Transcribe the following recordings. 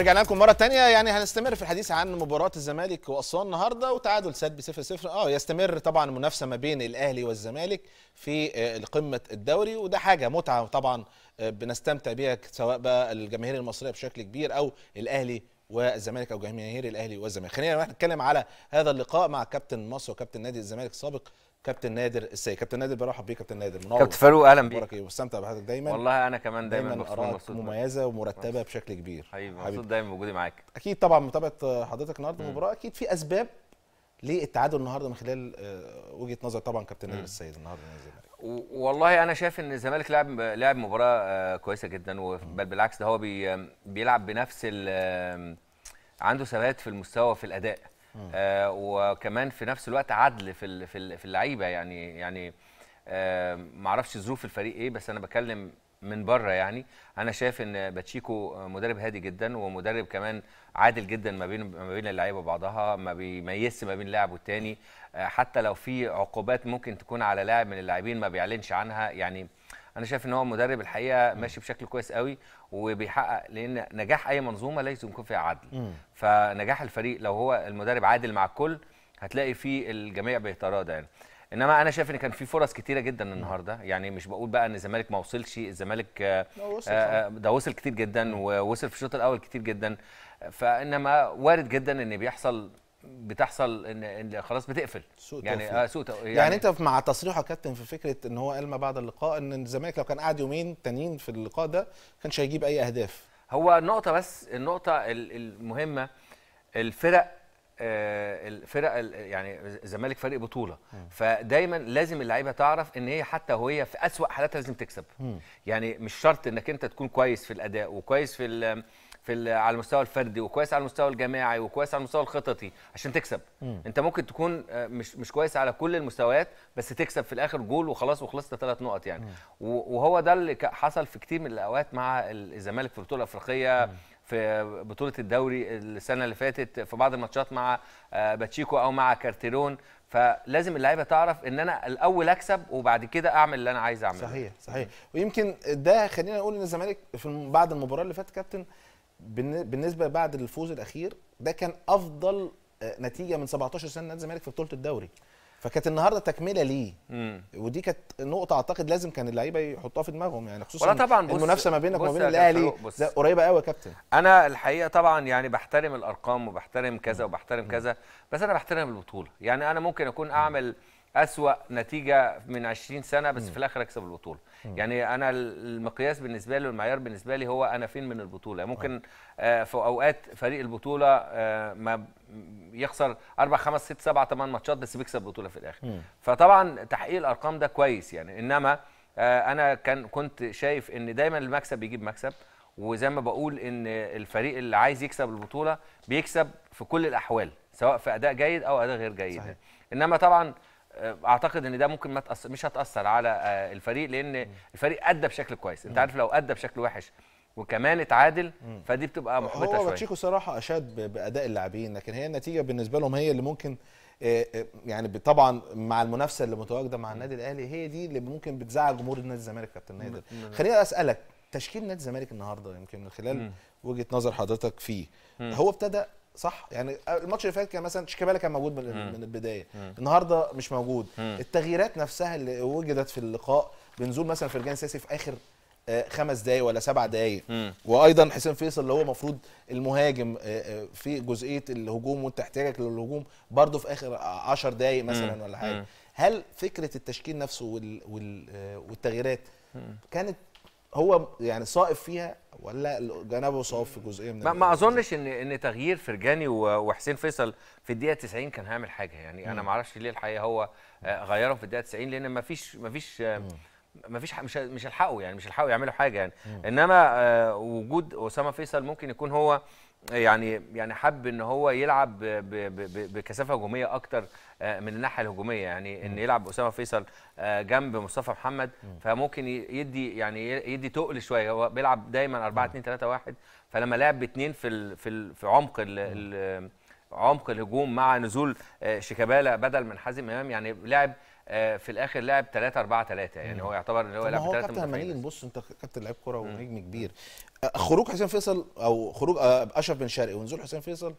رجعنا لكم مره تانية يعني هنستمر في الحديث عن مباراه الزمالك واسوان النهارده وتعادل سلبي 0 0 اه يستمر طبعا المنافسه ما بين الاهلي والزمالك في آه، قمه الدوري وده حاجه متعه طبعا آه، بنستمتع بيها سواء بقى الجماهير المصريه بشكل كبير او الاهلي والزمالك او جماهير الاهلي والزمالك خلينا نتكلم على هذا اللقاء مع كابتن مصر وكابتن نادي الزمالك السابق كابتن نادر السيد كابتن نادر برحب بيك كابتن نادر منور كابتن فاروق اهلا بيك مبارك ايه واستمتع بحضرتك دايما والله انا كمان دايما, دايما ارائك مميزه ومرتبه بشكل كبير حبيبي مبسوط دايما وجودي معاك اكيد طبعا متابعه حضرتك النهارده المباراه اكيد في اسباب للتعادل النهارده من خلال آه، وجهه نظر طبعا كابتن نادر السيد النهارده والله انا شايف ان الزمالك لعب لعب مباراه آه، كويسه جدا بل بالعكس ده هو بيلعب بنفس عنده ثبات في المستوى في الاداء آه وكمان في نفس الوقت عدل في في اللعيبه يعني يعني آه معرفش ظروف الفريق ايه بس انا بكلم من بره يعني انا شايف ان باتشيكو مدرب هادي جدا ومدرب كمان عادل جدا ما بين ما بين اللعيبه بعضها ما بيميزش ما بين لاعب والتاني آه، حتى لو في عقوبات ممكن تكون على لاعب من اللاعبين ما بيعلنش عنها يعني انا شايف ان هو مدرب الحقيقه ماشي بشكل كويس قوي وبيحقق لان نجاح اي منظومه ليس يكون فيها عدل فنجاح الفريق لو هو المدرب عادل مع الكل هتلاقي فيه الجميع بيتراضى يعني انما انا شايف ان كان في فرص كتيره جدا النهارده يعني مش بقول بقى ان الزمالك ما وصلش الزمالك آه، آه، آه، ده وصل كتير جدا ووصل في الشوط الاول كتير جدا فانما وارد جدا ان بيحصل بتحصل ان, إن خلاص بتقفل سوء يعني آه سوء يعني, يعني انت مع تصريحه كابتن في فكره ان هو قال ما بعد اللقاء ان الزمالك لو كان قعد يومين تانيين في اللقاء ده كانش هيجيب اي اهداف هو النقطه بس النقطه المهمه الفرق آه، الفرق يعني الزمالك فريق بطوله فدايما لازم اللعيبه تعرف ان هي حتى وهي في اسوا حالاتها لازم تكسب يعني مش شرط انك انت تكون كويس في الاداء وكويس في في على المستوى الفردي وكويس على المستوى الجماعي وكويس على المستوى الخططي عشان تكسب م. انت ممكن تكون آه، مش مش كويس على كل المستويات بس تكسب في الاخر جول وخلاص وخلصت ثلاث نقط يعني م. وهو ده اللي حصل في كتير من الاوقات مع الزمالك في البطوله الافريقيه م. في بطوله الدوري السنه اللي فاتت في بعض الماتشات مع آه، باتشيكو او مع كارتيرون فلازم اللعيبه تعرف ان انا الاول اكسب وبعد كده اعمل اللي انا عايز اعمله صحيح صحيح ويمكن ده خلينا نقول ان الزمالك في بعد المباراه اللي فاتت كابتن بالنسبه بعد الفوز الاخير ده كان افضل آه، نتيجه من 17 سنه نادي الزمالك في بطوله الدوري فكانت النهارده تكمله ليه مم. ودي كانت نقطه اعتقد لازم كان اللعيبه يحطوها في دماغهم يعني خصوصا ولا طبعا بص المنافسه ما بينك وما بين الاهلي قريبه قوي يا كابتن انا الحقيقه طبعا يعني بحترم الارقام وبحترم كذا وبحترم كذا بس انا بحترم البطوله يعني انا ممكن اكون اعمل اسوا نتيجه من 20 سنه بس مم. في الاخر اكسب البطوله يعني انا المقياس بالنسبه لي والمعيار بالنسبه لي هو انا فين من البطوله ممكن آه، في اوقات فريق البطوله آه، ما يخسر اربع خمس ست سبع ثمان ماتشات بس بيكسب بطوله في الاخر فطبعا تحقيق الارقام ده كويس يعني انما آه، انا كان كنت شايف ان دايما المكسب بيجيب مكسب وزي ما بقول ان الفريق اللي عايز يكسب البطوله بيكسب في كل الاحوال سواء في اداء جيد او اداء غير جيد صحيح. انما طبعا اعتقد ان ده ممكن ما تأثر مش هتاثر على آه، الفريق لان الفريق ادى بشكل كويس انت عارف لو ادى بشكل وحش وكمان اتعادل فدي بتبقى محبطه شويه هو تشيكو صراحه اشاد باداء اللاعبين لكن هي النتيجه بالنسبه لهم هي اللي ممكن آه، آه، يعني طبعا مع المنافسه اللي متواجده مع النادي الاهلي هي دي اللي ممكن بتزعل جمهور النادي الزمالك كابتن نادر خليني اسالك تشكيل نادي الزمالك النهارده يمكن من خلال وجهه نظر حضرتك فيه هو ابتدى صح يعني الماتش اللي فات كان مثلا شيكابالا كان موجود من, من البدايه مم. النهارده مش موجود مم. التغييرات نفسها اللي وجدت في اللقاء بنزول مثلا فرجان ساسي في اخر آه، خمس دقايق ولا سبع دقايق وايضا حسين فيصل اللي هو المفروض المهاجم آه، آه، في جزئيه الهجوم وانت احتياجك للهجوم برده في اخر 10 دقايق مثلا ولا حاجه هل فكره التشكيل نفسه والتغييرات كانت هو يعني صائب فيها ولا جنابه صاب في جزئيه من ما, ما اظنش ان ان تغيير فرجاني وحسين فيصل في الدقيقه 90 كان هيعمل حاجه يعني انا ما اعرفش ليه الحقيقه هو آه، غيرهم في الدقيقه 90 لان ما فيش ما فيش آه، ما فيش مش مش هيلحقوا يعني مش هيلحقوا يعملوا حاجه يعني انما آه، وجود اسامه فيصل ممكن يكون هو يعني يعني حب ان هو يلعب بكثافه هجوميه اكتر آه، من الناحيه الهجوميه يعني ان يلعب اسامه فيصل آه، جنب مصطفى محمد فممكن يدي يعني يدي تقل شويه هو بيلعب دايما 4 2 3 1 فلما لعب باثنين في في في عمق عمق الهجوم مع نزول آه، شيكابالا بدل من حازم امام يعني لعب آه، في الاخر لعب 3 4 3 يعني هو يعتبر ان هو لعب 3 4 3 نيجي انت كابتن لعيب كوره ونجم كبير آه، خروج حسين فيصل او خروج آه، اشرف بن شرقي ونزول حسين فيصل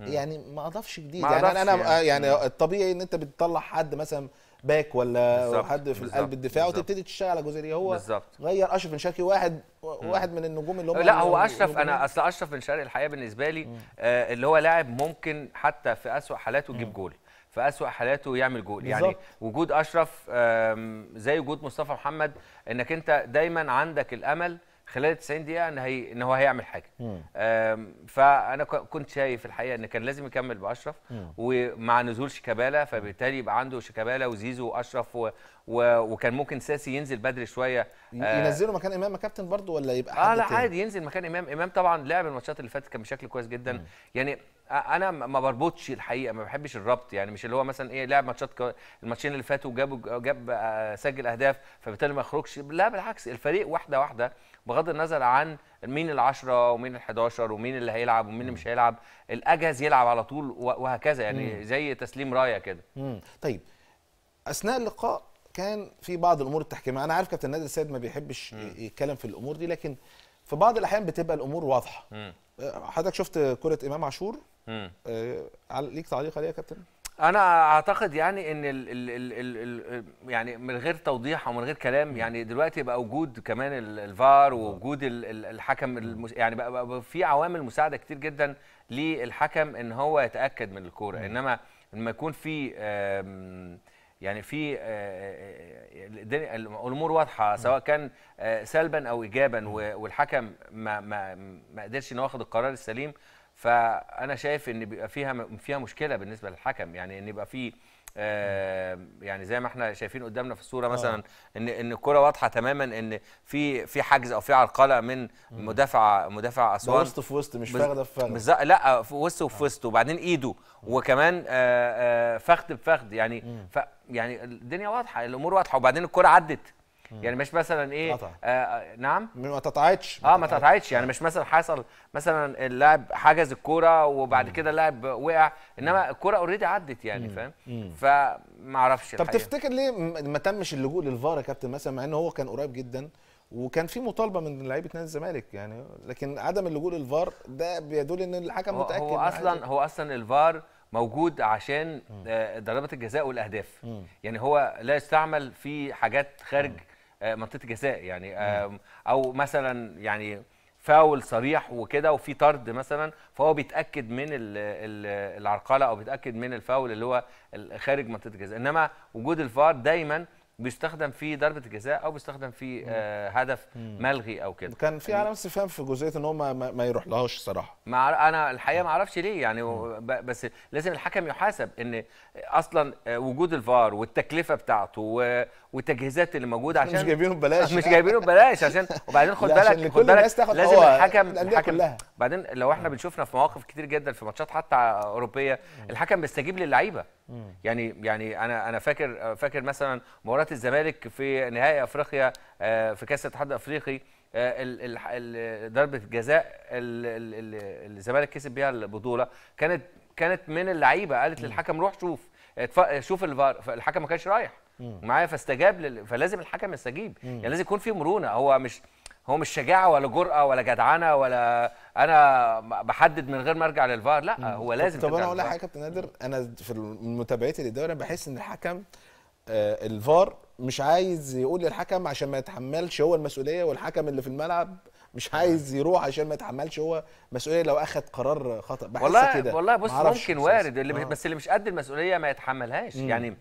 يعني ما اضافش جديد ما يعني انا يعني, يعني الطبيعي ان انت بتطلع حد مثلا باك ولا بالزبط. حد في القلب الدفاع بالزبط. وتبتدي تشتغل على الجزئيه هو بالزبط. غير اشرف بن شرقي واحد واحد من النجوم اللي هم لا هو اشرف انا اصل اشرف بن شرقي الحقيقه بالنسبه لي آه اللي هو لاعب ممكن حتى في اسوء حالاته يجيب جول في اسوء حالاته يعمل جول بالزبط. يعني وجود اشرف زي وجود مصطفى محمد انك انت دايما عندك الامل خلال 90 دقيقه ان هي ان هو هيعمل حاجه فانا كنت شايف الحقيقه ان كان لازم يكمل باشرف ومع نزول شيكابالا فبالتالي يبقى عنده شيكابالا وزيزو واشرف و... و... وكان ممكن ساسي ينزل بدري شويه آه، ينزله مكان امام كابتن برضه ولا يبقى آه، حد اه لا عادي ينزل مكان امام امام طبعا لعب الماتشات اللي فاتت كان بشكل كويس جدا مم. يعني انا ما بربطش الحقيقه ما بحبش الربط يعني مش اللي هو مثلا ايه لعب ماتشات الماتشين اللي فاتوا جاب جاب آه، سجل اهداف فبالتالي ما يخرجش لا بالعكس الفريق واحده واحده بغض النظر عن مين العشرة ومين الحداشر ومين اللي هيلعب ومين اللي مش هيلعب الأجهز يلعب على طول وهكذا يعني مم. زي تسليم راية كده طيب أثناء اللقاء كان في بعض الأمور التحكيمية أنا عارف كابتن نادر السيد ما بيحبش مم. يتكلم في الأمور دي لكن في بعض الأحيان بتبقى الأمور واضحة أه، حضرتك شفت كرة إمام عاشور أه، ليك تعليق عليها يا كابتن؟ انا اعتقد يعني ان ال ال ال الـ يعني من غير توضيح او من غير كلام يعني دلوقتي بقى وجود كمان الفار آه. ووجود الحكم المس... يعني بقى, بقى في عوامل مساعده كتير جدا للحكم ان هو يتاكد من الكوره انما لما يكون في آمم، يعني في آه، آه، الامور واضحه سواء كان سلبا او ايجابا والحكم ما ما ما قدرش ان هو ياخد القرار السليم فانا شايف ان بيبقى فيها فيها مشكله بالنسبه للحكم يعني ان يبقى في آه آمم، يعني زي ما احنا شايفين قدامنا في الصوره آه. مثلا ان ان الكره واضحه تماما ان في في حجز او في عرقله من مدافع مدافع اسوان وسط في وسط مش فخده في فخده بالظبط لا في وسط وفي آه. وسط وبعدين ايده وكمان آه آه فخد بفخد يعني يعني الدنيا واضحه الامور واضحه وبعدين الكره عدت يعني مش مثلا ايه قطع. آه،, آه نعم ما اتقطعتش اه ما اتقطعتش يعني آه. مش مثلا حصل مثلا اللاعب حجز الكوره وبعد مم. كده اللاعب وقع انما الكوره اوريدي عدت يعني فاهم فما اعرفش طب الحقيقة. تفتكر ليه ما تمش اللجوء للفار يا كابتن مثلا مع ان هو كان قريب جدا وكان في مطالبه من لعيبه نادي الزمالك يعني لكن عدم اللجوء للفار ده بيدل ان الحكم هو متاكد هو اصلا هو اصلا الفار موجود عشان آه، ضربات الجزاء والاهداف مم. يعني هو لا يستعمل في حاجات خارج مم. آه، منطقه جزاء يعني او مثلا يعني فاول صريح وكده وفي طرد مثلا فهو بيتاكد من العرقله او بيتاكد من الفاول اللي هو خارج منطقه الجزاء انما وجود الفار دايما بيستخدم في ضربه الجزاء او بيستخدم في آه هدف ملغي او كده كان في علامه يعني استفهام في جزئيه ان هو ما, ما يروح لهاش صراحه مع انا الحقيقه ما اعرفش ليه يعني بس لازم الحكم يحاسب ان اصلا آه، وجود الفار والتكلفه بتاعته والتجهيزات اللي موجوده عشان مش جايبينه ببلاش مش جايبينه ببلاش عشان وبعدين خد بالك خد بالك لازم الحكم الحكم كلها بعدين لو احنا بنشوفنا في مواقف كتير جدا في ماتشات حتى اوروبيه الحكم بيستجيب للعيبه يعني يعني انا انا فاكر فاكر مثلا مباراه الزمالك في نهائي افريقيا آه، في كاس الاتحاد الافريقي آه، ضربه جزاء الزمالك كسب بيها البطوله كانت كانت من اللعيبه قالت للحكم روح شوف شوف الفار الحكم ما كانش رايح معايا فاستجاب لل... فلازم الحكم يستجيب يعني لازم يكون في مرونه هو مش هو مش شجاعه ولا جرأه ولا جدعنه ولا انا بحدد من غير ما ارجع للفار لا مم. هو لازم طب انا اقول لك حاجه يا كابتن نادر انا في متابعتي للدوري بحس ان الحكم آه الفار مش عايز يقول للحكم عشان ما يتحملش هو المسؤوليه والحكم اللي في الملعب مش عايز يروح عشان ما يتحملش هو مسؤوليه لو اخذ قرار خطا بحس كده والله والله بص ممكن وارد اللي آه. بس اللي مش قد المسؤوليه ما يتحملهاش مم. يعني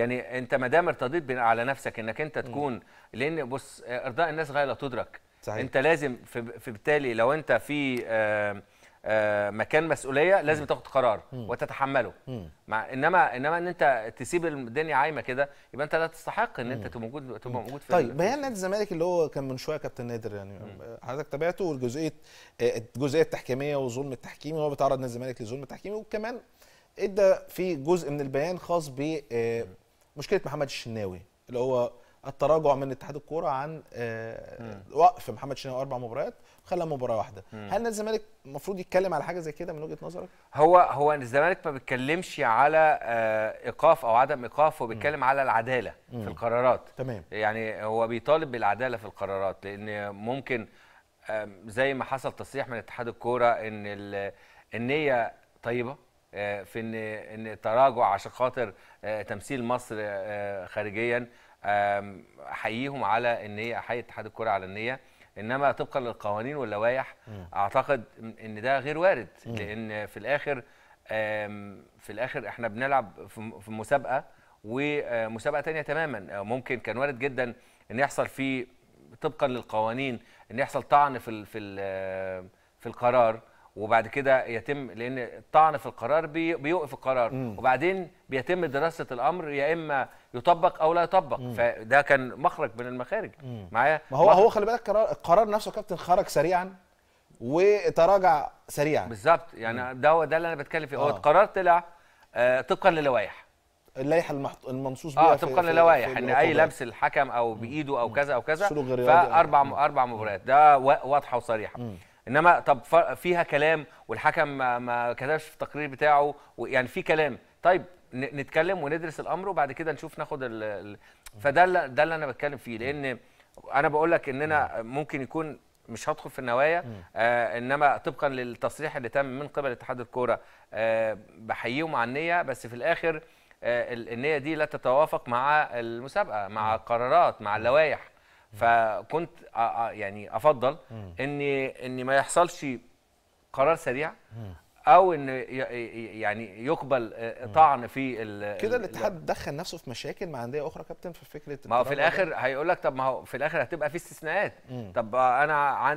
يعني انت ما دام ارتضيت على نفسك انك انت تكون لان بص ارضاء الناس غايه لا تدرك صحيح. انت لازم في بالتالي لو انت في آه، آه، مكان مسؤوليه لازم تاخد قرار وتتحمله مع انما انما ان انت تسيب الدنيا عايمه كده يبقى انت لا تستحق ان انت تبقى موجود تبقى موجود في طيب بيان نادي الزمالك اللي هو كان من شويه كابتن نادر يعني حضرتك تابعته والجزئيه الجزئيه التحكيميه والظلم التحكيمي هو بيتعرض نادي الزمالك للظلم التحكيمي وكمان ادى في جزء من البيان خاص ب آه، مشكله محمد الشناوي اللي هو التراجع من اتحاد الكوره عن آه، وقف محمد شناوي اربع مباريات خلى مباراه واحده مم. هل الزمالك المفروض يتكلم على حاجه زي كده من وجهه نظرك هو هو الزمالك ما بيتكلمش على آه، ايقاف او عدم ايقاف هو بيتكلم على العداله مم. في القرارات تمام يعني هو بيطالب بالعداله في القرارات لان ممكن زي ما حصل تصريح من اتحاد الكوره ان النيه طيبه آه، في ان ان تراجع عشان خاطر آه، تمثيل مصر آه، خارجيا احييهم على ان هي احيي اتحاد الكره على النيه انما طبقا للقوانين واللوائح اعتقد ان ده غير وارد لان في الاخر في الاخر احنا بنلعب في مسابقه ومسابقه تانية تماما ممكن كان وارد جدا ان يحصل في طبقا للقوانين ان يحصل طعن في في في القرار وبعد كده يتم لان الطعن في القرار بيوقف القرار مم. وبعدين بيتم دراسه الامر يا اما يطبق او لا يطبق مم. فده كان مخرج من المخارج معايا ما هو هو خلي بالك القرار القرار نفسه كابتن خرج سريعا وتراجع سريعا بالظبط يعني مم. ده ده اللي انا بتكلم فيه هو آه. القرار طلع آه طبقا للوائح اللائحه المحط... المنصوص آه، بيها اه طبقا للوائح ان اي لمس الحكم او بايده او كذا او كذا فاربع اربع مباريات ده واضحه وصريحه انما طب فيها كلام والحكم ما, كتبش في التقرير بتاعه يعني في كلام طيب نتكلم وندرس الامر وبعد كده نشوف ناخد ال فده اللي ده اللي انا بتكلم فيه لان انا بقول لك اننا ممكن يكون مش هدخل في النوايا آه انما طبقا للتصريح اللي تم من قبل اتحاد الكوره آه بحييهم على النيه بس في الاخر آه النيه دي لا تتوافق مع المسابقه مع قرارات مع اللوائح فكنت يعني افضل ان ان ما يحصلش قرار سريع او ان يعني يقبل آه، طعن في كده الاتحاد دخل نفسه في مشاكل مع انديه اخرى كابتن في فكره ما هو في الاخر هيقول لك طب ما هو في الاخر هتبقى في استثناءات طب انا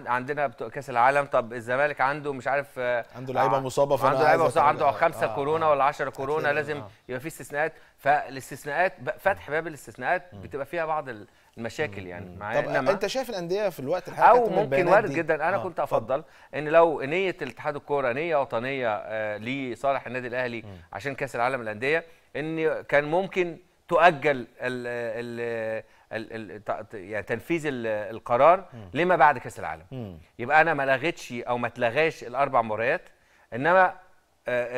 عندنا كاس العالم طب الزمالك عنده مش عارف آه، عنده لعيبه آه، مصابه فانا عنده لعيبه مصابه عنده خمسه آه كورونا آه ولا 10 كورونا لازم آه. يبقى في استثناءات فالاستثناءات فتح باب الاستثناءات بتبقى فيها بعض ال المشاكل يعني معايا طب إنما انت شايف الانديه في الوقت الحالي او ممكن وارد جدا انا آه. كنت افضل ان لو نيه الاتحاد الكوره نيه وطنيه آه لصالح النادي الاهلي م. عشان كاس العالم الانديه ان كان ممكن تؤجل الـ الـ الـ الـ يعني تنفيذ القرار لما بعد كاس العالم م. يبقى انا ما لغيتش او ما اتلغاش الاربع مباريات انما آه،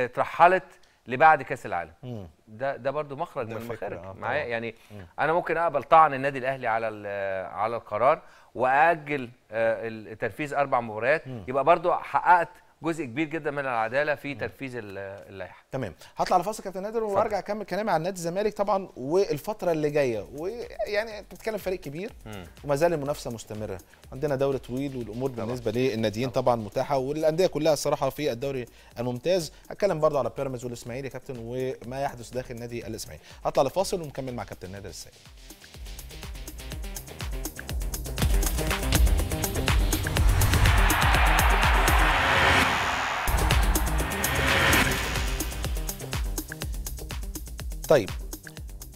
آه، اترحلت لبعد كاس العالم م. ده ده برضو مخرج من المخارج آه، معايا يعني انا ممكن اقبل طعن النادي الاهلي على على القرار واجل آه، تنفيذ اربع مباريات يبقى برضو حققت جزء كبير جدا من العداله في تنفيذ اللائحه تمام هطلع لفاصل كابتن نادر وارجع اكمل كلامي عن نادي الزمالك طبعا والفتره اللي جايه ويعني انت بتتكلم فريق كبير وما زال المنافسه مستمره عندنا دوري طويل والامور بالنسبه للناديين طبعا متاحه والانديه كلها الصراحه في الدوري الممتاز هتكلم برضه على بيراميدز والاسماعيلي يا كابتن وما يحدث داخل نادي الاسماعيلي هطلع لفاصل ومكمل مع كابتن نادر السيد طيب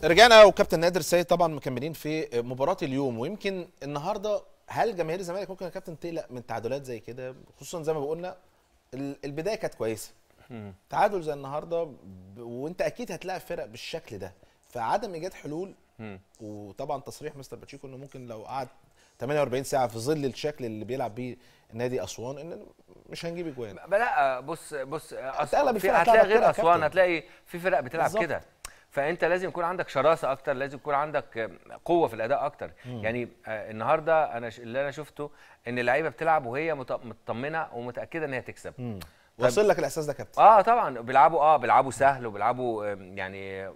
رجعنا وكابتن نادر السيد طبعا مكملين في مباراه اليوم ويمكن النهارده هل جماهير الزمالك ممكن يا كابتن تقلق من تعادلات زي كده خصوصا زي ما بقولنا البدايه كانت كويسه تعادل زي النهارده وانت اكيد هتلاقي فرق بالشكل ده فعدم ايجاد حلول وطبعا تصريح مستر باتشيكو انه ممكن لو قعد 48 ساعه في ظل الشكل اللي بيلعب بيه نادي اسوان ان مش هنجيب اجوان لا بص بص هتلاقي غير اسوان هتلاقي في فرق بتلعب كده فانت لازم يكون عندك شراسه اكتر لازم يكون عندك قوه في الاداء اكتر مم. يعني آه، النهارده انا اللي انا شفته ان اللعيبه بتلعب وهي مطمنه ومتاكده ان هي تكسب مم. وصل لك الاحساس ده كابتن اه طبعا بيلعبوا اه بيلعبوا سهل وبيلعبوا يعني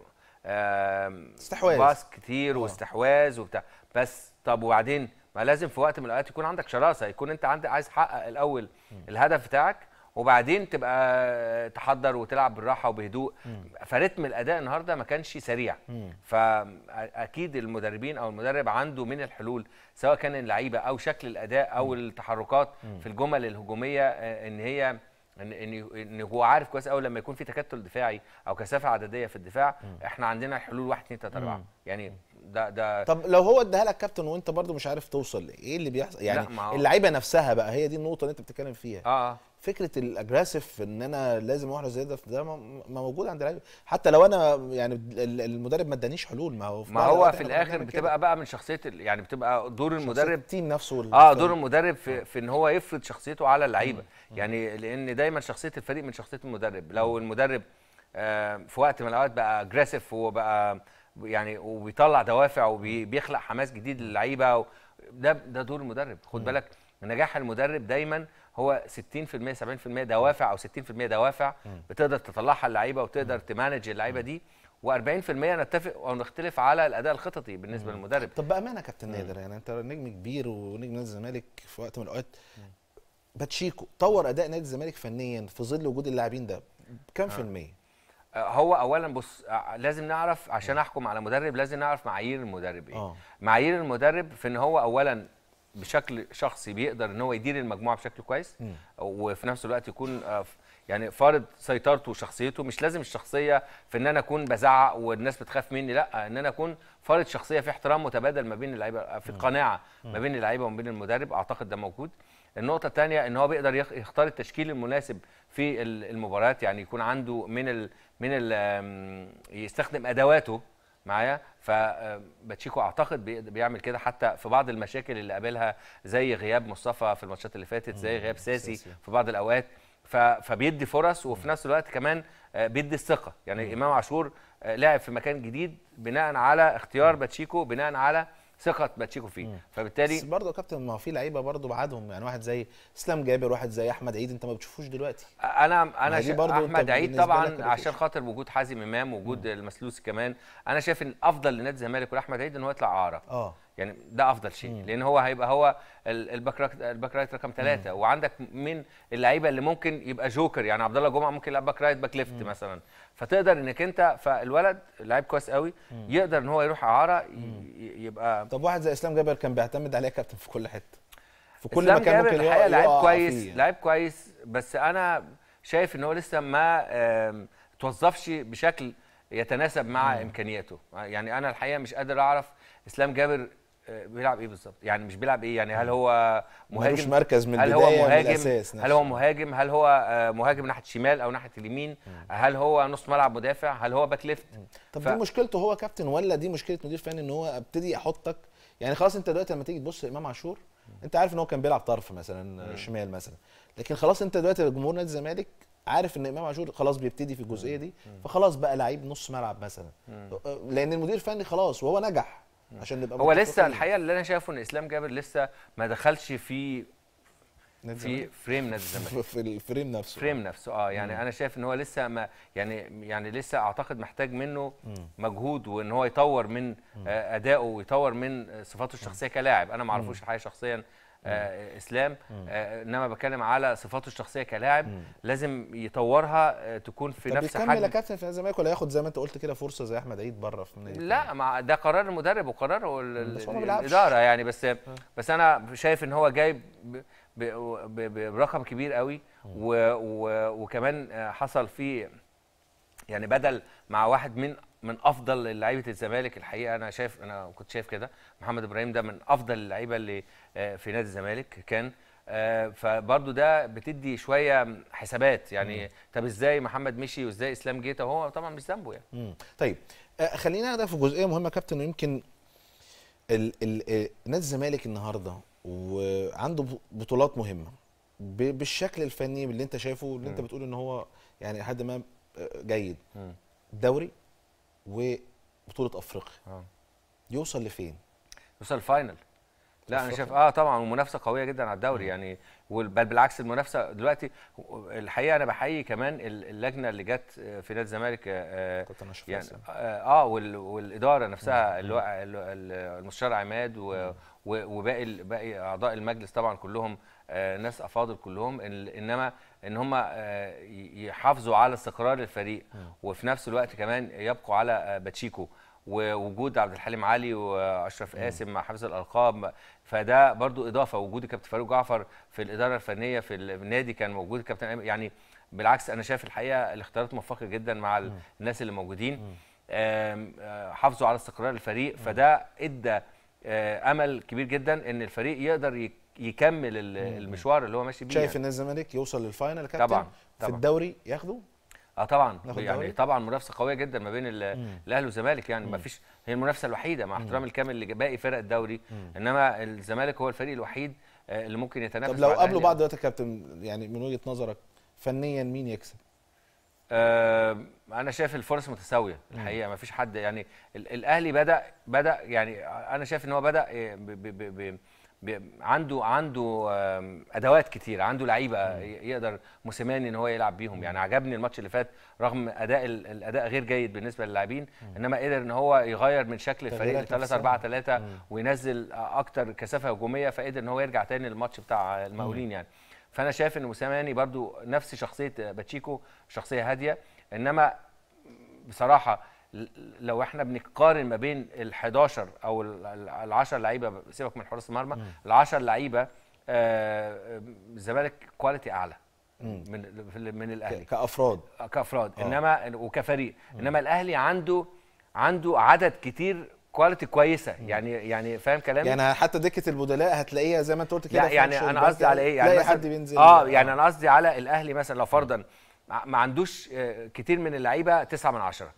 استحواذ باس كتير آه. واستحواذ وبتاع بس طب وبعدين ما لازم في وقت من الاوقات يكون عندك شراسه يكون انت عندك عايز تحقق الاول الهدف بتاعك وبعدين تبقى تحضر وتلعب بالراحه وبهدوء فريتم الاداء النهارده ما كانش سريع مم. فاكيد المدربين او المدرب عنده من الحلول سواء كان اللعيبه او شكل الاداء او مم. التحركات مم. في الجمل الهجوميه آه، ان هي ان هو عارف كويس قوي لما يكون في تكتل دفاعي او كثافه عدديه في الدفاع م. احنا عندنا حلول 1 2 3 4 يعني ده ده طب لو هو اداها لك كابتن وانت برده مش عارف توصل ايه اللي بيحصل يعني اللعيبه نفسها بقى هي دي النقطه اللي انت بتتكلم فيها اه, آه. فكره الاجريسيف ان انا لازم احرز زي ده ما موجود عند اللعيبه حتى لو انا يعني المدرب ما ادانيش حلول ما هو في ما هو في الاخر بتبقى بقى من شخصيه يعني بتبقى دور المدرب التيم نفسه اه دور المدرب في, آه. في ان هو يفرض شخصيته على اللعيبه يعني لان دايما شخصيه الفريق من شخصيه المدرب لو المدرب آه في وقت من الاوقات بقى اجريسيف وبقى يعني وبيطلع دوافع وبيخلق حماس جديد للعيبه ده ده دور المدرب خد بالك نجاح المدرب دايما هو 60% 70% دوافع او 60% دوافع بتقدر تطلعها اللعيبه وتقدر تمانج اللعيبه دي و40% نتفق او نختلف على الاداء الخططي بالنسبه مم. للمدرب طب بامانه يا كابتن نادر يعني انت نجم كبير ونجم نادي الزمالك في وقت من الاوقات باتشيكو طور اداء نادي الزمالك فنيا في ظل وجود اللاعبين ده كم في آه. الميه؟ آه، هو اولا بص آه، لازم نعرف عشان احكم على مدرب لازم نعرف معايير المدرب ايه معايير المدرب في ان هو اولا بشكل شخصي بيقدر ان هو يدير المجموعه بشكل كويس م. وفي نفس الوقت يكون آه، يعني فارض سيطرته وشخصيته مش لازم الشخصيه في ان انا اكون بزعق والناس بتخاف مني لا ان انا اكون فارض شخصيه في احترام متبادل ما بين اللعيبه آه، في قناعه ما بين اللعيبه وما بين المدرب اعتقد ده موجود النقطه الثانيه ان هو بيقدر يختار التشكيل المناسب في المباريات يعني يكون عنده من الـ من الـ يستخدم ادواته معايا فباتشيكو آه، اعتقد بيعمل كده حتى في بعض المشاكل اللي قابلها زي غياب مصطفى في الماتشات اللي فاتت زي غياب ساسي في بعض الاوقات فبيدي فرص وفي نفس الوقت كمان آه، بيدي الثقه يعني امام عاشور آه، لعب في مكان جديد بناء على اختيار باتشيكو بناء على ثقه باتشيكو فيه مم. فبالتالي بس برضه يا كابتن ما هو في لعيبه برضه بعدهم يعني واحد زي اسلام جابر واحد زي احمد عيد انت ما بتشوفوش دلوقتي انا انا شايف احمد عيد طبعا عشان خاطر وجود حازم امام وجود المسلوسي كمان انا شايف ان افضل لنادي الزمالك ولاحمد عيد ان هو يطلع اعاره اه يعني ده افضل شيء لان هو هيبقى هو الباك رايت الباك رايت رقم ثلاثه وعندك من اللعيبه اللي ممكن يبقى جوكر يعني عبد الله جمعه ممكن يلعب باك رايت باك ليفت مثلا فتقدر انك انت فالولد لعيب كويس قوي مم. يقدر ان هو يروح اعاره يبقى طب واحد زي اسلام جابر كان بيعتمد عليه كابتن في كل حته في كل إسلام مكان ممكن الحقيقه لعيب كويس لعيب كويس بس انا شايف ان هو لسه ما توظفش بشكل يتناسب مع مم. امكانياته يعني انا الحقيقه مش قادر اعرف اسلام جابر بيلعب ايه بالظبط يعني مش بيلعب ايه يعني هل هو مهاجم مش مركز من هل هو مهاجم هل هو مهاجم آه، هل هو مهاجم ناحيه الشمال او ناحيه اليمين هل هو نص ملعب مدافع هل هو باك ليفت طب ف... دي مشكلته هو كابتن ولا دي مشكله مدير فني ان هو ابتدي احطك يعني خلاص انت دلوقتي لما تيجي تبص امام عاشور انت عارف ان هو كان بيلعب طرف مثلا شمال مثلا لكن خلاص انت دلوقتي جمهور نادي الزمالك عارف ان امام عاشور خلاص بيبتدي في الجزئيه دي فخلاص بقى لعيب نص ملعب مثلا أه، لان المدير الفني خلاص وهو نجح عشان نبقى هو لسه الحقيقه اللي انا شايفه ان اسلام جابر لسه ما دخلش في في فريم نادي الزمالك في الفريم نفسه فريم نفسه اه يعني مم. انا شايف ان هو لسه ما يعني يعني لسه اعتقد محتاج منه مم. مجهود وان هو يطور من آه ادائه ويطور من صفاته الشخصيه كلاعب انا ما اعرفوش الحقيقه شخصيا آه، اسلام آه، انما بتكلم على صفاته الشخصيه كلاعب لازم يطورها آه، تكون في نفس حجم يكمل كابتن في الزمالك ولا ياخد زي ما انت قلت كده فرصه زي احمد عيد بره في النادي لا مع ده قرار المدرب وقرار الاداره يعني بس بس انا شايف ان هو جايب برقم كبير قوي و و وكمان حصل فيه يعني بدل مع واحد من من افضل لعيبه الزمالك الحقيقه انا شايف انا كنت شايف كده محمد ابراهيم ده من افضل اللعيبه اللي آه، في نادي الزمالك كان آه، فبرضه ده بتدي شويه حسابات يعني مم. طب ازاي محمد مشي وازاي اسلام جيت وهو طبعا مش ذنبه يعني مم. طيب آه، خلينا ده في جزئيه مهمه يا كابتن يمكن نادي الزمالك النهارده وعنده بطولات مهمه بالشكل الفني اللي انت شايفه اللي انت بتقول ان هو يعني لحد ما جيد دوري وبطوله افريقيا آه. يوصل لفين يوصل الفاينل لا انا شايف اه طبعا المنافسه قويه جدا على الدوري يعني بل بالعكس المنافسه دلوقتي الحقيقه انا بحيي كمان اللجنه اللي جت آه، في نادي الزمالك آه, آه، يعني اه, آه، والاداره نفسها المستشار عماد وباقي باقي اعضاء المجلس طبعا كلهم آه ناس افاضل كلهم انما ان هم آه، يحافظوا على استقرار الفريق وفي نفس الوقت كمان يبقوا على آه، باتشيكو ووجود عبد الحليم علي واشرف قاسم مع حافظ الالقاب فده برضو اضافه وجود الكابتن فاروق جعفر في الاداره الفنيه في النادي كان موجود الكابتن يعني بالعكس انا شايف الحقيقه الاختيارات موفقه جدا مع الناس اللي موجودين آه، حافظوا على استقرار الفريق فده ادى امل كبير جدا ان الفريق يقدر يكمل المشوار اللي هو ماشي بيه شايف يعني. ان الزمالك يوصل للفاينل كابتن طبعا في الدوري ياخده اه طبعا يعني طبعا منافسه قويه جدا ما بين الاهلي والزمالك يعني ما فيش هي المنافسه الوحيده مع احترامي الكامل لباقي فرق الدوري انما الزمالك هو الفريق الوحيد آه، اللي ممكن يتنافس طب لو قبله بعض دلوقتي يا كابتن يعني من وجهه نظرك فنيا مين يكسب؟ آه، انا شايف الفرص متساويه الحقيقه ما فيش حد يعني الاهلي بدا بدا يعني انا شايف ان هو بدا آه، ب ب ب عنده عنده ادوات كتير عنده لعيبه يقدر موسيماني ان هو يلعب بيهم يعني عجبني الماتش اللي فات رغم اداء الاداء غير جيد بالنسبه للاعبين انما قدر ان هو يغير من شكل الفريق 3 4 3 وينزل اكتر كثافه هجوميه فقدر ان هو يرجع تاني للماتش بتاع المقاولين يعني فانا شايف ان موسيماني برده نفس شخصيه باتشيكو شخصيه هاديه انما بصراحه لو احنا بنقارن ما بين ال 11 او ال 10 لعيبه سيبك من حراس المرمى آه، ال 10 لعيبه الزمالك كواليتي اعلى من من الاهلي كافراد آه، كافراد أوه. انما وكفريق انما الاهلي عنده عنده عدد كتير كواليتي كويسه يعني يعني فاهم كلامي يعني حتى دكه البدلاء هتلاقيها زي ما انت قلت كده لا يعني انا قصدي على ايه يعني حد بينزل آه،, اه يعني انا قصدي على الاهلي مثلا لو فرضا ما عندوش كتير من اللعيبه 9 من 10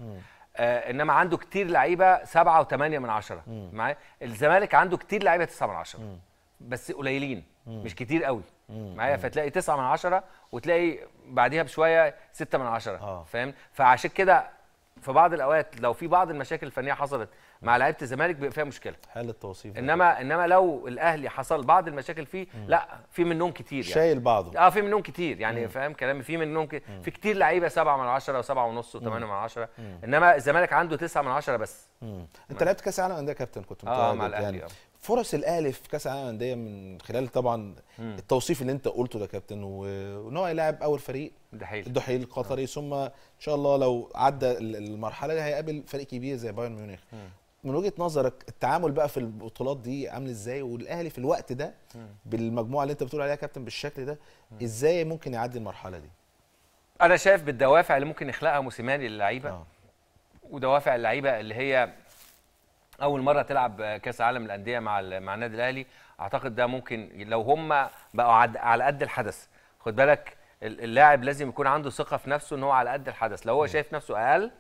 آه انما عنده كتير لعيبه سبعة و8 من عشرة معايا الزمالك عنده كتير لعيبه تسعة من عشرة بس قليلين مش كتير قوي معايا فتلاقي تسعة من عشرة وتلاقي بعديها بشويه ستة من عشرة آه. فاهم فعشان كده في بعض الاوقات لو في بعض المشاكل الفنيه حصلت مع لعيبه الزمالك بيبقى فيها مشكله حاله توصيف انما انما لو الاهلي حصل بعض المشاكل فيه مم. لا في منهم كتير يعني شايل بعضه اه في منهم كتير يعني فاهم كلامي في منهم ك... في كتير لعيبه 7 من 10 و7 ونص و8 من 10 انما الزمالك عنده 9 من 10 بس مم. انت لعبت كاس العالم انديه كابتن كنت آه، متواجد اه مع الاهلي يعني. آه. فرص الاهلي في كاس العالم الانديه من خلال طبعا مم. التوصيف اللي انت قلته ده كابتن ونوع هو اول فريق الدحيل الدحيل القطري آه. ثم ان شاء الله لو عدى المرحله دي هيقابل فريق كبير زي بايرن ميونخ من وجهه نظرك التعامل بقى في البطولات دي عامل ازاي والاهلي في الوقت ده بالمجموعه اللي انت بتقول عليها كابتن بالشكل ده ازاي ممكن يعدي المرحله دي انا شايف بالدوافع اللي ممكن يخلقها موسيماني للعيبه آه. ودوافع اللعيبه اللي هي اول مره تلعب كاس عالم الانديه مع مع النادي الاهلي اعتقد ده ممكن لو هم بقوا على قد الحدث خد بالك اللاعب لازم يكون عنده ثقه في نفسه ان هو على قد الحدث لو هو شايف نفسه اقل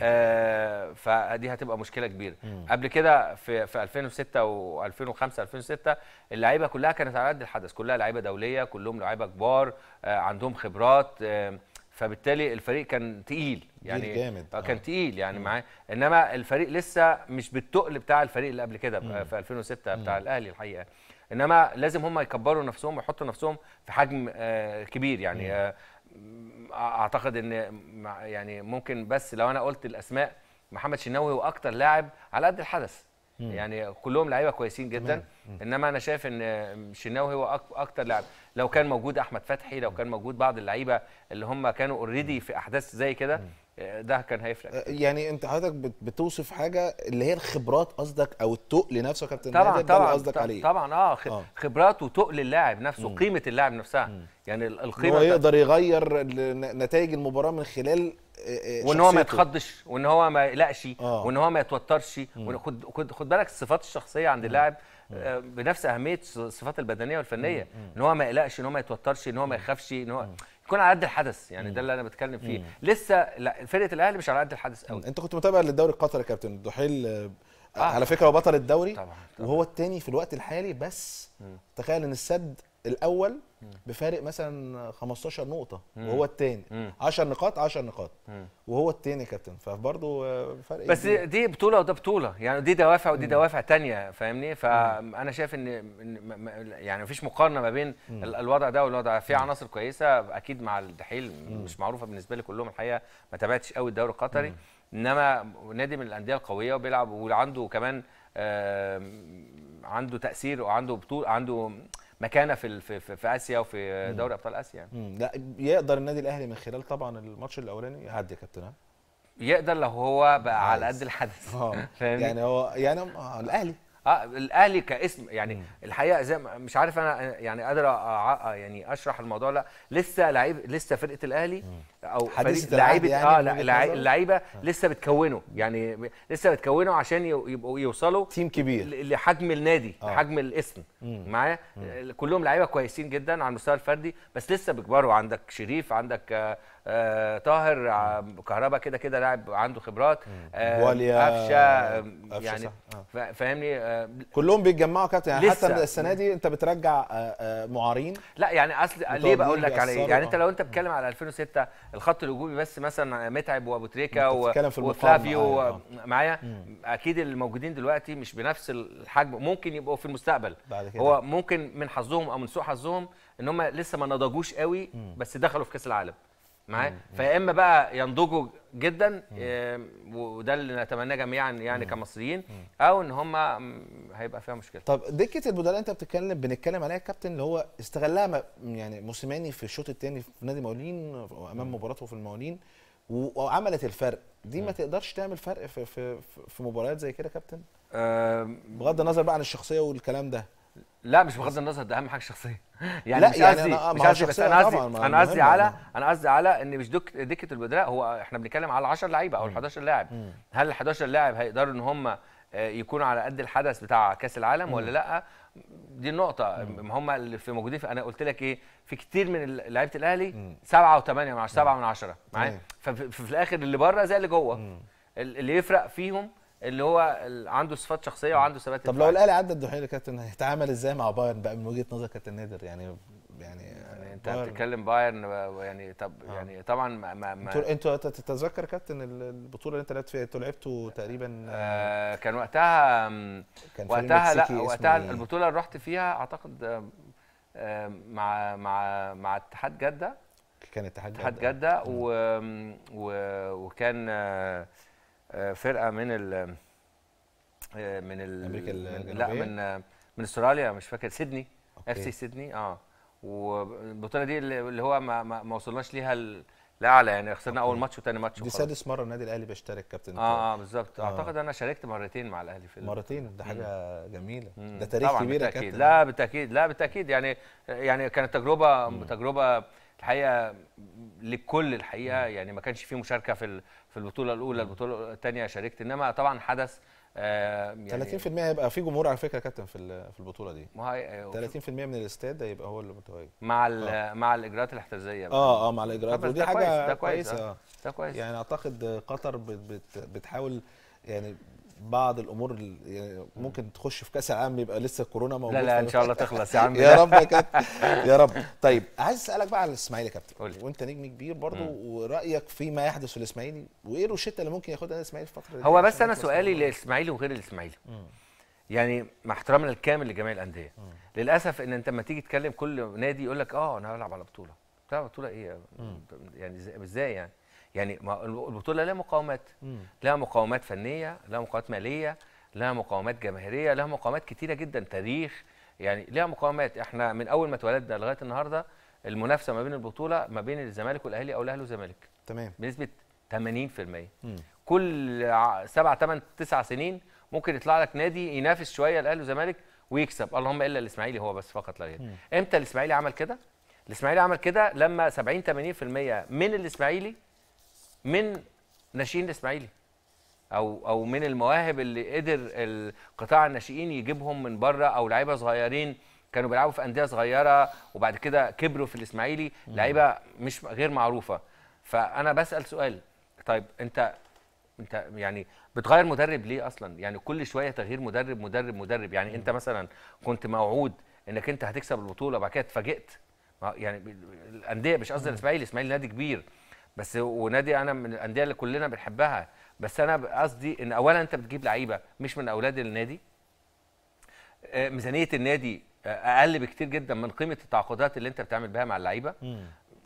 آه فدي هتبقى مشكله كبيره مم. قبل كده في في 2006 و2005 2006 اللعيبه كلها كانت على قد الحدث كلها لعيبه دوليه كلهم لعيبه كبار آه عندهم خبرات آه فبالتالي الفريق كان تقيل يعني جامد. آه، كان آه. تقيل يعني معاه انما الفريق لسه مش بالتقل بتاع الفريق اللي قبل كده مم. آه، في 2006 بتاع مم. الاهلي الحقيقه انما لازم هم يكبروا نفسهم ويحطوا نفسهم في حجم آه كبير يعني آه اعتقد ان يعني ممكن بس لو انا قلت الاسماء محمد شناوي هو اكتر لاعب على قد الحدث مم. يعني كلهم لعيبه كويسين جدا مم. انما انا شايف ان شناوي هو اكتر لاعب لو كان موجود احمد فتحي لو كان موجود بعض اللعيبه اللي هم كانوا اوريدي في احداث زي كده ده كان هيفرق أه، يعني انت حضرتك بتوصف حاجه اللي هي الخبرات قصدك او التقل نفسه كابتن طبعا طبعا اللي قصدك عليه طبعا اه, آه. خبرات وتقل اللاعب نفسه مم. قيمه اللاعب نفسها مم. يعني القيمه هو يقدر يغير نتائج المباراه من خلال آه، آه، وان هو ما يتخضش وان هو ما يقلقش آه. وان هو ما يتوترش خد خد بالك الصفات الشخصيه عند اللاعب بنفس اهميه الصفات البدنيه والفنيه ان هو ما يقلقش ان هو ما يتوترش ان هو ما يخافش ان هو تكون على قد الحدث يعني مم. ده اللي انا بتكلم فيه مم. لسه لا فرقه الاهلي مش على قد الحدث قوي انت كنت متابع للدوري القطري يا كابتن دحيل آه. على فكره هو بطل الدوري طبعا. طبعا. وهو الثاني في الوقت الحالي بس مم. تخيل ان السد الاول بفارق مثلا 15 نقطه مم. وهو الثاني 10 نقاط 10 نقاط مم. وهو الثاني يا كابتن فبرضه فرق بس دي, دي بطوله وده بطوله يعني دي دوافع ودي مم. دوافع ثانيه فاهمني فانا شايف ان يعني مفيش مقارنه ما بين مم. الوضع ده والوضع ده في عناصر كويسه اكيد مع الدحيل مش معروفه بالنسبه لي كلهم الحقيقه ما تابعتش قوي الدوري القطري انما نادي من الانديه القويه وبيلعب وعنده كمان آه عنده تاثير وعنده بطوله عنده مكانه في في, في اسيا وفي دوري ابطال اسيا يعني. لا يقدر النادي الاهلي من خلال طبعا الماتش الاولاني يعدي يا كابتن يقدر لو هو بقى عايز. على قد الحدث آه. يعني هو يعني الاهلي اه الاهلي كاسم يعني م. الحقيقه زي مش عارف انا يعني قادر يعني اشرح الموضوع لا لسه لعيب لسه فرقه الاهلي او فريق لعيبه يعني اه اللعيبه آه. لسه بتكونه يعني لسه بتكونه عشان يبقوا يوصلوا تيم كبير لحجم النادي آه. لحجم الاسم معايا كلهم لعيبه كويسين جدا على المستوى الفردي بس لسه بيكبروا عندك شريف عندك آه آه طاهر كهرباء كده كده لاعب عنده خبرات آه, آه، قفشه يعني آه. فاهمني آه كلهم بيتجمعوا كابتن يعني حتى السنه دي انت بترجع آه, آه، معارين لا يعني اصل ليه بقول لك على ايه يعني انت لو انت بتتكلم على 2006 الخط الهجومي بس مثلا متعب وابو تريكه وفلافيو أيوة، معايا اكيد الموجودين دلوقتي مش بنفس الحجم ممكن يبقوا في المستقبل بعد كده. هو ممكن من حظهم او من سوء حظهم ان هم لسه ما نضجوش قوي بس دخلوا في كاس العالم معاه فيا اما بقى ينضجوا جدا آه، وده اللي نتمناه جميعا يعني كمصريين او ان هم هيبقى فيها مشكله طب دكه البدلاء انت بتتكلم بنتكلم عليها كابتن اللي هو استغلها يعني موسيماني في الشوط الثاني في نادي مولين امام مباراته في المولين وعملت الفرق دي ما تقدرش تعمل فرق في في في مباريات زي كده كابتن آه، بغض النظر بقى عن الشخصيه والكلام ده لا مش بغض النظر ده اهم حاجه شخصيه يعني لا مش يعني آه، مش قصدي بس انا قصدي انا قصدي على يعني. انا قصدي على ان مش دك دكه البدلاء هو احنا بنتكلم على 10 لعيبه او ال 11 لاعب هل ال 11 لاعب هيقدروا ان هم آه، يكونوا على قد الحدث بتاع كاس العالم ولا لا دي النقطه هم اللي في موجودين في انا قلت لك ايه في كتير من لعيبه الاهلي سبعه وثمانيه من عشرة سبعة من عشرة معايا ففي الاخر اللي بره زي اللي جوه اللي يفرق فيهم اللي هو عنده صفات شخصيه وعنده ثبات طب لو الاهلي عدى الدحيل كابتن هيتعامل ازاي مع بايرن بقى من وجهه نظر كابتن نادر يعني يعني, يعني انت بتتكلم بايرن يعني طب آه. يعني طبعا ما ما انتوا انتوا تتذكر كابتن البطوله اللي انت لعبت فيها انتوا لعبتوا تقريبا آه كان وقتها كان وقتها لا وقتها إيه؟ البطوله اللي رحت فيها اعتقد مع مع مع اتحاد جده كان اتحاد جده اتحاد جده و وكان آه آه، فرقه من ال آه، من ال امريكا الجنوبيه لا من آه، من استراليا مش فاكر سيدني اف سي سيدني اه والبطوله دي اللي هو ما, ما وصلناش ليها الاعلى يعني خسرنا اول ماتش وثاني ماتش دي سادس مره النادي الاهلي بيشترك كابتن اه اه بالظبط آه. اعتقد انا شاركت مرتين مع الاهلي في مرتين ده حاجه مم. جميله ده تاريخ كبير يا كابتن لا بالتاكيد لا بالتاكيد يعني يعني كانت تجربه مم. تجربه الحقيقه للكل الحقيقه مم. يعني ما كانش في مشاركه في في البطوله الاولى نعم. البطوله الثانيه شاركت انما طبعا حدث آه، يعني 30% هيبقى في جمهور على فكره كابتن في في البطوله دي ما 30% من الاستاد ده يبقى هو اللي متواجد مع آه. مع الاجراءات الاحترازيه اه اه مع الاجراءات ودي حاجه ده كويس كويسه آه. ده كويس يعني اعتقد قطر بت بتحاول يعني بعض الامور اللي يعني ممكن تخش في كاس العالم يبقى لسه كورونا موجود لا لا ان شاء الله تخلص يا عم يا رب يا كابتن يا رب طيب عايز اسالك بقى على الاسماعيلي يا كابتن وانت نجم كبير برضو ورايك فيما يحدث في الاسماعيلي وايه الروشته اللي ممكن ياخدها الاسماعيلي في الفتره هو بس انا سؤالي للاسماعيلي وغير الاسماعيلي يعني مع احترامنا الكامل لجميع الانديه للاسف ان انت لما تيجي تتكلم كل نادي يقول لك اه انا هلعب على بطوله بتلعب بطوله ايه يعني ازاي يعني يعني البطوله لها مقاومات لها مقاومات فنيه لها مقاومات ماليه لها مقاومات جماهيريه لها مقاومات كتيره جدا تاريخ يعني لها مقاومات احنا من اول ما اتولدنا لغايه النهارده المنافسه ما بين البطوله ما بين الزمالك والاهلي او الاهلي والزمالك تمام بنسبه 80% مم. كل 7 8 9 سنين ممكن يطلع لك نادي ينافس شويه الاهلي والزمالك ويكسب اللهم الا الاسماعيلي هو بس فقط لا غير امتى الاسماعيلي عمل كده الاسماعيلي عمل كده لما 70 80% من الاسماعيلي من ناشئين الاسماعيلي او او من المواهب اللي قدر قطاع الناشئين يجيبهم من بره او لعيبه صغيرين كانوا بيلعبوا في انديه صغيره وبعد كده كبروا في الاسماعيلي لعيبه مش غير معروفه فانا بسال سؤال طيب انت انت يعني بتغير مدرب ليه اصلا يعني كل شويه تغيير مدرب مدرب مدرب يعني انت مثلا كنت موعود انك انت هتكسب البطوله وبعد كده اتفاجئت يعني الانديه مش قصدي الاسماعيلي الاسماعيلي نادي كبير بس ونادي انا من الانديه اللي كلنا بنحبها بس انا قصدي ان اولا انت بتجيب لعيبه مش من اولاد النادي آه، ميزانيه النادي آه، اقل بكتير جدا من قيمه التعاقدات اللي انت بتعمل بها مع اللعيبه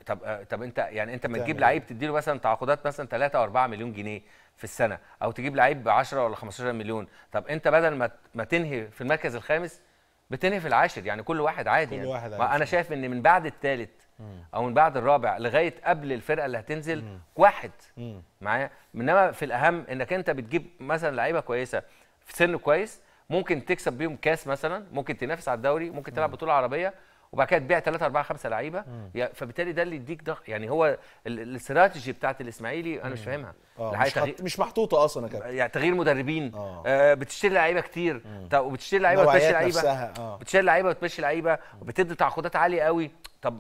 طب آه، طب انت يعني انت ما تجيب لعيب ايه؟ تديله مثلا تعاقدات مثلا 3 او 4 مليون جنيه في السنه او تجيب لعيب ب 10 ولا 15 مليون طب انت بدل ما ما تنهي في المركز الخامس بتنهي في العاشر يعني كل واحد عادي كل يعني واحد عادي. انا شايف ان من بعد الثالث او من بعد الرابع لغايه قبل الفرقه اللي هتنزل واحد معايا انما في الاهم انك انت بتجيب مثلا لعيبه كويسه في سن كويس ممكن تكسب بيهم كاس مثلا ممكن تنافس على الدوري ممكن تلعب بطوله عربيه وبعد كده تبيع 3 4 5 لعيبه فبالتالي ده اللي يديك ضغط يعني هو الاستراتيجي بتاعت الاسماعيلي انا مش فاهمها آه، مش, تغيير مش محطوطه اصلا كده يعني تغيير مدربين آه, آه، بتشتري لعيبه كتير وبتشتري لعيبه وتمشي لعيبه آه. بتشتري لعيبه وتمشي لعيبه وبتدي تعاقدات عاليه قوي طب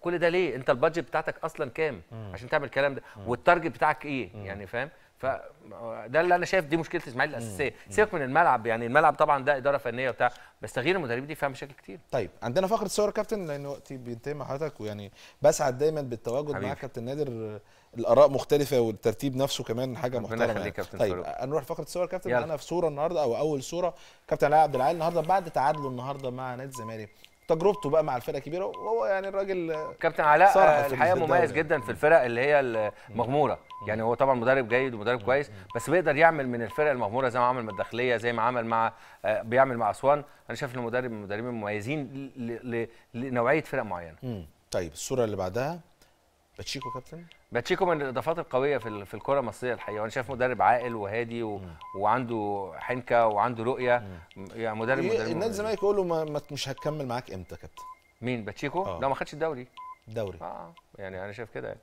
كل ده ليه انت البادجت بتاعتك اصلا كام عشان تعمل الكلام ده والتارجت بتاعك ايه يعني فاهم فده اللي انا شايف دي مشكله الاسماعيلي الاساسيه سيبك من الملعب يعني الملعب طبعا ده اداره فنيه وبتاع بس تغيير المدربين دي فيها مشاكل كتير طيب عندنا فقره صور كابتن لان وقتي بينتهي مع حضرتك ويعني بسعد دايما بالتواجد مع كابتن نادر الاراء مختلفه والترتيب نفسه كمان حاجه محترمه يعني. كابتن طيب هنروح فقره صور كابتن معانا في صوره النهارده او اول صوره كابتن علاء عبد العال النهارده بعد تعادله النهارده مع نادي الزمالك تجربته بقى مع الفرقه الكبيره وهو يعني الراجل آه، كابتن علاء آه، الحقيقه مميز يعني. جدا في الفرق اللي هي المغموره يعني هو طبعا مدرب جيد ومدرب كويس بس بيقدر يعمل من الفرق المغموره زي ما عمل مع الداخليه زي ما عمل مع آه، بيعمل مع اسوان انا شايف انه مدرب من المدربين المميزين لنوعيه فرق معينه طيب الصوره اللي بعدها باتشيكو كابتن باتشيكو من الاضافات القويه في في الكره المصريه الحقيقه وانا شايف مدرب عاقل وهادي و... وعنده حنكه وعنده رؤيه يعني مدرب إيه مدرب النادي الزمالك يقول له ما... مش هتكمل معاك امتى يا كابتن مين باتشيكو آه. لا ما خدش الدوري دوري اه يعني انا شايف كده يعني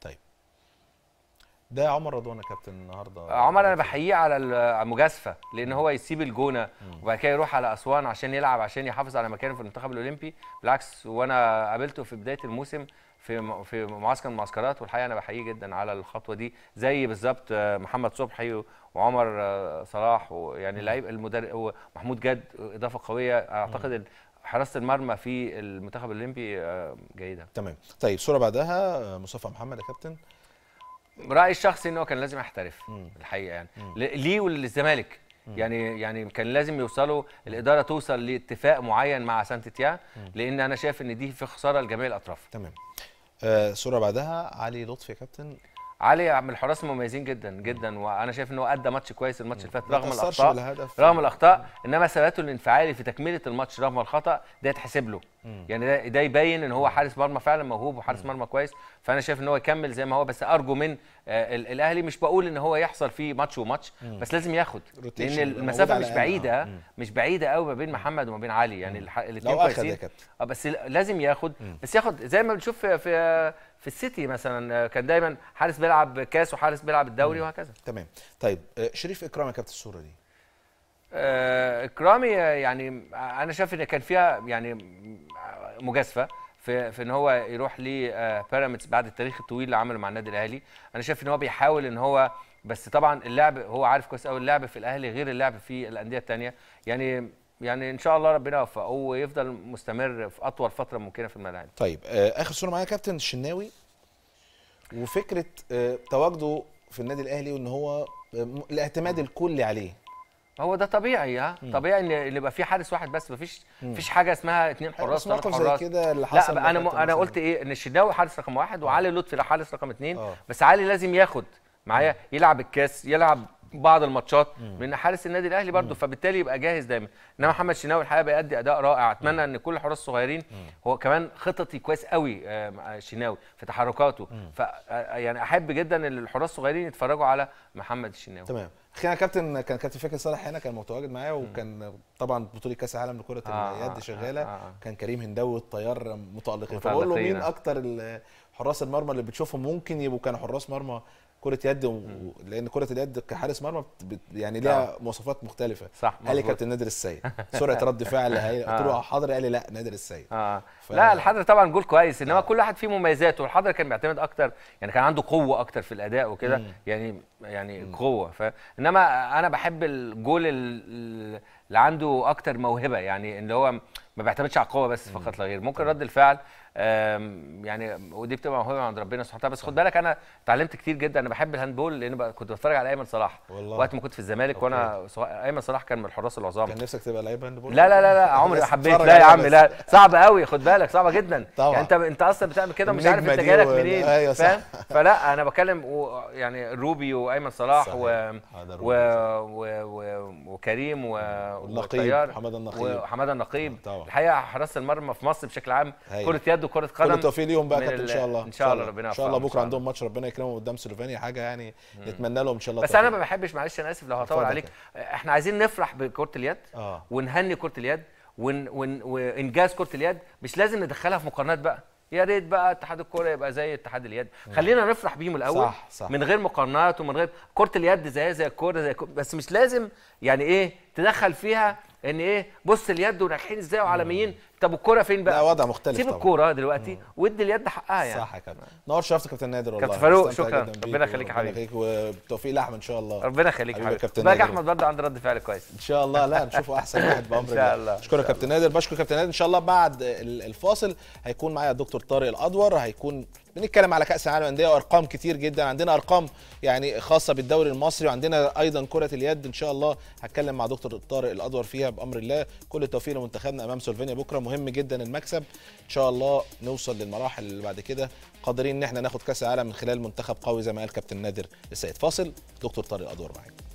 طيب ده عمر رضوان يا كابتن النهارده عمر انا بحييه على المجازفه لان هو يسيب الجونه وبعد كده يروح على اسوان عشان يلعب عشان يحافظ على مكانه في المنتخب الاولمبي بالعكس وانا قابلته في بدايه الموسم في في معسكر المعسكرات والحقيقه انا بحييه جدا على الخطوه دي زي بالظبط آه، محمد صبحي وعمر آه، صلاح ويعني لعيب المدرب ومحمود جد اضافه قويه اعتقد حراسه المرمى في المنتخب الاولمبي آه، جيده تمام طيب صوره بعدها مصطفى محمد يا كابتن رايي الشخصي ان هو كان لازم يحترف الحقيقه يعني ليه وللزمالك يعني يعني كان لازم يوصلوا الاداره توصل لاتفاق معين مع سانتيتيا لان انا شايف ان دي في خساره لجميع الاطراف تمام آه، صوره بعدها علي لطفي يا كابتن علي من الحراس مميزين جدا جدا وانا شايف ان هو ادى ماتش كويس الماتش اللي فات رغم الاخطاء رغم الاخطاء انما ثباته الانفعالي في تكمله الماتش رغم الخطا ده يتحسب له يعني ده, ده يبين ان هو حارس مرمى فعلا موهوب وحارس مرمى كويس فانا شايف ان هو يكمل زي ما هو بس ارجو من آه الاهلي مش بقول ان هو يحصل فيه ماتش وماتش بس لازم ياخد لان المسافه مش بعيده مش بعيده قوي ما بين محمد وما بين علي يعني الاثنين كويسين آه، بس لازم ياخد بس ياخد زي ما بنشوف في في السيتي مثلا آه، كان دايما حارس بيلعب كاس وحارس بيلعب الدوري وهكذا تمام طيب آه، شريف اكرامي يا كابتن الصوره دي آه، اكرامي يعني انا شايف ان كان فيها يعني مجازفه في في ان هو يروح لبيراميدز بعد التاريخ الطويل اللي عمله مع النادي الاهلي انا شايف ان هو بيحاول ان هو بس طبعا اللعب هو عارف كويس قوي اللعب في الاهلي غير اللعب في الانديه الثانيه يعني يعني ان شاء الله ربنا يوفقه ويفضل مستمر في اطول فتره ممكنه في الملاعب طيب آه، اخر صوره معايا كابتن الشناوي وفكره آه، تواجده في النادي الاهلي وان هو آه، الاعتماد الكلي عليه هو ده طبيعي ها طبيعي ان يبقى في حارس واحد بس مفيش مفيش حاجه اسمها اثنين حراس ثلاث حراس كده اللي حصل لا انا انا قلت ايه ان الشناوي حارس رقم واحد وعلي لطفي حارس رقم اثنين بس علي لازم ياخد معايا يلعب الكاس يلعب بعض الماتشات من حارس النادي الاهلي برده فبالتالي يبقى جاهز دايما انما محمد شناوي الحقيقه بيأدي اداء رائع اتمنى ان كل الحراس الصغيرين هو كمان خططي كويس قوي آه، شناوي في تحركاته ف آه، آه، يعني احب جدا ان الحراس الصغيرين يتفرجوا على محمد الشناوي تمام اخيرا كابتن كان كابتن فاكر صالح هنا كان متواجد معايا وكان طبعا بطوله كاس العالم لكره آه اليد شغاله آه آه. كان كريم هنداوي والطيار متالقين فبقول له مين اكتر حراس المرمى اللي بتشوفهم ممكن يبقوا كانوا حراس مرمى كره يد و... لان كره اليد كحارس مرمى بت... يعني ليها نعم. مواصفات مختلفه صح قال لي كابتن نادر السيد سرعه رد فعل هي قلت له آه. آه، حاضر قال لي لا نادر السيد آه. ف... لا الحاضر طبعا جول كويس انما آه. كل واحد فيه مميزاته الحاضر كان بيعتمد اكتر يعني كان عنده قوه اكتر في الاداء وكده يعني يعني قوه ف... انما انا بحب الجول اللي عنده اكتر موهبه يعني اللي هو ما بيعتمدش على القوه بس فقط لا غير ممكن رد الفعل يعني ودي بتبقى موهبه عند ربنا سبحانه وتعالى بس خد بالك انا اتعلمت كتير جدا انا بحب الهاندبول لان كنت بتفرج على ايمن صلاح والله. وقت ما كنت في الزمالك وانا ايمن صلاح كان من الحراس العظام كان نفسك تبقى لعيب هاندبول لا لا لا, لا عمري ما حبيت لا يا عم لا صعب قوي خد بالك صعبه جدا طبعا. يعني انت انت اصلا بتعمل كده مش عارف انت جالك منين ايوه فاهم فلا انا بكلم و... يعني روبي وايمن صلاح و... و... و... و... وكريم و... والنقيب حماده النقيب وحماده النقيب الحقيقه حراس المرمى في مصر بشكل عام كره يد كره قدم كل التوفيق ليهم بقى كابتن ان شاء الله ان شاء الله ربنا ان شاء الله بكره عندهم ماتش ربنا يكرمهم قدام سلوفينيا حاجه يعني نتمنى لهم ان شاء الله بس انا ما بحبش معلش انا اسف لو هطول عليك احنا عايزين نفرح بكره اليد آه. ونهني كره اليد وانجاز كره اليد مش لازم ندخلها في مقارنات بقى يا ريت بقى اتحاد الكوره يبقى زي اتحاد اليد خلينا نفرح بيهم الاول صح صح. من غير مقارنات ومن غير كره اليد زي زي الكوره زي كرة بس مش لازم يعني ايه تدخل فيها ان ايه بص اليد وناجحين ازاي وعالميين طب الكوره فين بقى؟ لا وضع مختلف سيب الكوره دلوقتي وادي اليد حقها يعني صح يا كابتن نور شرفت كابتن نادر والله كابتن فاروق شكرا ربنا يخليك يا حبيبي ربنا يخليك وبالتوفيق لاحمد ان شاء الله ربنا يخليك يا حبيبي باجي احمد برضه عنده رد فعل كويس ان شاء الله لا نشوفه احسن واحد بامر ان شاء الله اشكرك كابتن نادر بشكر كابتن نادر ان شاء الله بعد الفاصل هيكون معايا الدكتور طارق الادور هيكون بنتكلم على كاس العالم للانديه وارقام كتير جدا عندنا ارقام يعني خاصه بالدوري المصري وعندنا ايضا كره اليد ان شاء الله هتكلم مع دكتور طارق الادور فيها بامر الله كل التوفيق لمنتخبنا امام سلوفينيا بكره مهم جدا المكسب ان شاء الله نوصل للمراحل اللي بعد كده قادرين ان احنا ناخد كاس العالم من خلال منتخب قوي زي ما قال كابتن نادر السيد فاصل دكتور طارق الادور معاك